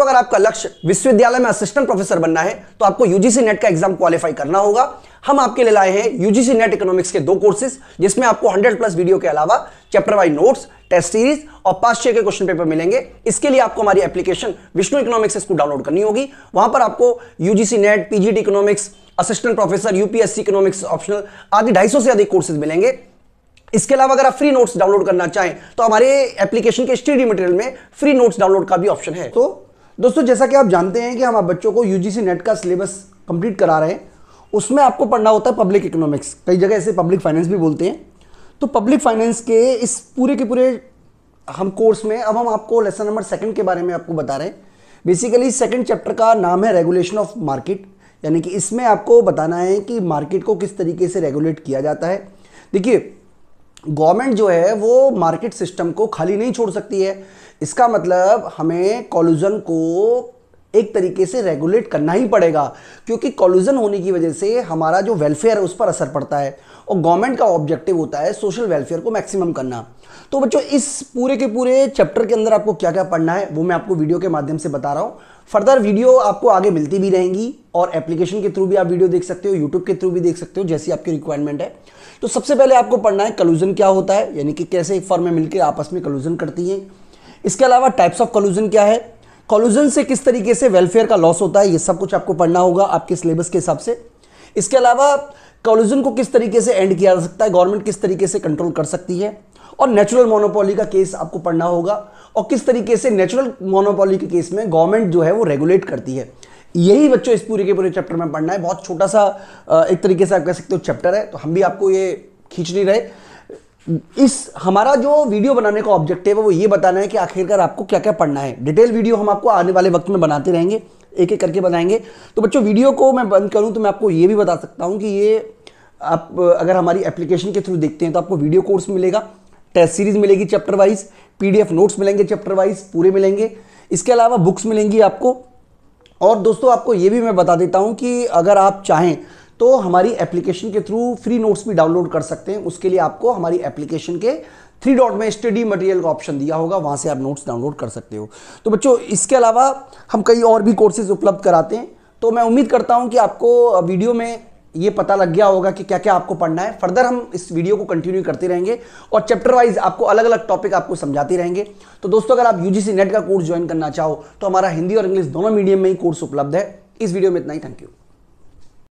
दोस्तों अगर आपका लक्ष्य विश्वविद्यालय में असिस्टेंट प्रोफेसर बनना है तो आपको यूजीसी नेट का एग्जाम क्वालिफाई करना होगा हम आपके लिए लाए हैं यूजीसी नेट इकोनॉमिक्स के दो कोर्सेज जिसमें आपको 100 प्लस वीडियो के अलावा chapter wise notes test series और पास छह के क्वेश्चन पेपर मिलेंगे इसके लिए आपको हमारी एप्लीकेशन विष्णु इकोनॉमिक्स इसको डाउनलोड करनी होगी वहां पर आपको UGC NET PGT economics assistant professor UPSC economics optional आदि ढाई से अधिक कोर्सेज मिलेंगे इसके अलावा अगर आप फ्री नोट्स डाउनलोड करना चाहें तो हमारे एप्लीकेशन के स्टडी मटेरियल में फ्री नोट्स डाउनलोड का भी ऑप्शन है तो दोस्तों जैसा कि आप जानते हैं कि हम आप बच्चों को यूजीसी नेट का सिलेबस कंप्लीट करा रहे हैं उसमें आपको पढ़ना होता है पब्लिक इकोनॉमिक्स कई जगह ऐसे पब्लिक फाइनेंस भी बोलते हैं तो पब्लिक फाइनेंस के इस पूरे के पूरे हम कोर्स में अब हम आपको लेसन नंबर सेकंड के बारे में आपको बता रहे हैं बेसिकली सेकंड चैप्टर का नाम है रेगुलेशन ऑफ मार्केट यानी कि इसमें आपको बताना है कि मार्केट को किस तरीके से रेगुलेट किया जाता है देखिए गवर्नमेंट जो है वो मार्केट सिस्टम को खाली नहीं छोड़ सकती है इसका मतलब हमें कॉलोजन को एक तरीके से रेगुलेट करना ही पड़ेगा क्योंकि कॉलूजन होने की वजह से हमारा जो वेलफेयर है उस पर असर पड़ता है और गवर्नमेंट का ऑब्जेक्टिव होता है सोशल वेलफेयर को मैक्सिमम करना तो बच्चों इस पूरे के पूरे चैप्टर के अंदर आपको क्या क्या पढ़ना है वो मैं आपको वीडियो के माध्यम से बता रहा हूँ फर्दर वीडियो आपको आगे मिलती भी रहेंगी और एप्लीकेशन के थ्रू भी आप वीडियो देख सकते हो यूट्यूब के थ्रू भी देख सकते हो जैसी आपकी रिक्वायरमेंट है तो सबसे पहले आपको पढ़ना है कलूजन क्या होता है यानी कि कैसे एक फॉर्म में मिलकर आपस में कलूजन करती है इसके अलावा टाइप्स ऑफ कलूजन क्या है कॉलोजन से किस तरीके से वेलफेयर का लॉस होता है ये सब कुछ आपको पढ़ना होगा आपके सिलेबस के हिसाब से इसके अलावा कॉलोजन को किस तरीके से एंड किया जा सकता है गवर्नमेंट किस तरीके से कंट्रोल कर सकती है और नेचुरल मोनोपोली का केस आपको पढ़ना होगा और किस तरीके से नेचुरल मोनोपोली के केस में गवर्नमेंट जो है वो रेगुलेट करती है यही बच्चों इस पूरे के पूरे चैप्टर में पढ़ना है बहुत छोटा सा एक तरीके से आप कह सकते हो चैप्टर है तो हम भी आपको ये खींच नहीं रहे इस हमारा जो वीडियो बनाने का ऑब्जेक्टिव है वो ये बताना है कि आखिरकार आपको क्या क्या पढ़ना है डिटेल वीडियो हम आपको आने वाले वक्त में बनाते रहेंगे एक एक करके बनाएंगे तो बच्चों वीडियो को मैं बंद करूं तो मैं आपको ये भी बता सकता हूं कि ये आप अगर हमारी एप्लीकेशन के थ्रू देखते हैं तो आपको वीडियो कोर्स मिलेगा टेस्ट सीरीज मिलेगी चैप्टर वाइज पीडीएफ नोट्स मिलेंगे चैप्टर वाइज पूरे मिलेंगे इसके अलावा बुक्स मिलेंगी आपको और दोस्तों आपको ये भी मैं बता देता हूँ कि अगर आप चाहें तो हमारी एप्लीकेशन के थ्रू फ्री नोट्स भी डाउनलोड कर सकते हैं उसके लिए आपको हमारी एप्लीकेशन के थ्री डॉट में स्टडी मटेरियल का ऑप्शन दिया होगा वहाँ से आप नोट्स डाउनलोड कर सकते हो तो बच्चों इसके अलावा हम कई और भी कोर्सेज उपलब्ध कराते हैं तो मैं उम्मीद करता हूँ कि आपको वीडियो में ये पता लग गया होगा कि क्या क्या आपको पढ़ना है फर्दर हम इस वीडियो को कंटिन्यू करते रहेंगे और चैप्टर वाइज आपको अलग अलग टॉपिक आपको समझाते रहेंगे तो दोस्तों अगर आप यूजीसी नेट का कोर्स ज्वाइन करना चाहो तो हमारा हिंदी और इंग्लिश दोनों मीडियम में ही कोर्स उपलब्ध है इस वीडियो में इतना ही थैंक यू